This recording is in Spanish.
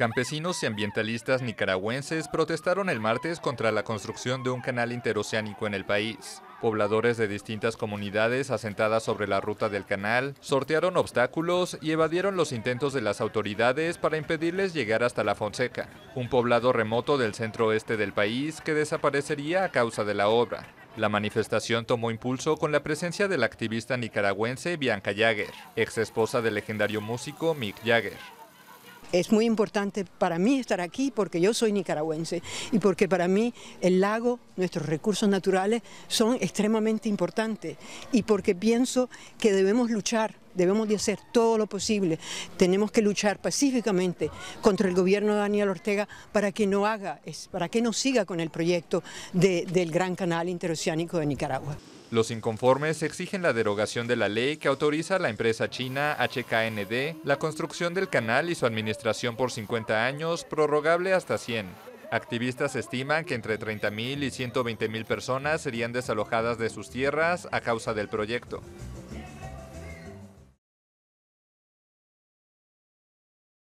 Campesinos y ambientalistas nicaragüenses protestaron el martes contra la construcción de un canal interoceánico en el país. Pobladores de distintas comunidades asentadas sobre la ruta del canal sortearon obstáculos y evadieron los intentos de las autoridades para impedirles llegar hasta La Fonseca, un poblado remoto del centro oeste del país que desaparecería a causa de la obra. La manifestación tomó impulso con la presencia de la activista nicaragüense Bianca Jagger, ex esposa del legendario músico Mick Jagger es muy importante para mí estar aquí porque yo soy nicaragüense y porque para mí el lago, nuestros recursos naturales son extremadamente importantes y porque pienso que debemos luchar, debemos de hacer todo lo posible, tenemos que luchar pacíficamente contra el gobierno de Daniel Ortega para que no haga, para que no siga con el proyecto del Gran Canal Interoceánico de Nicaragua. Los inconformes exigen la derogación de la ley que autoriza a la empresa china HKND la construcción del canal y su administración por 50 años, prorrogable hasta 100. Activistas estiman que entre 30.000 y 120.000 personas serían desalojadas de sus tierras a causa del proyecto.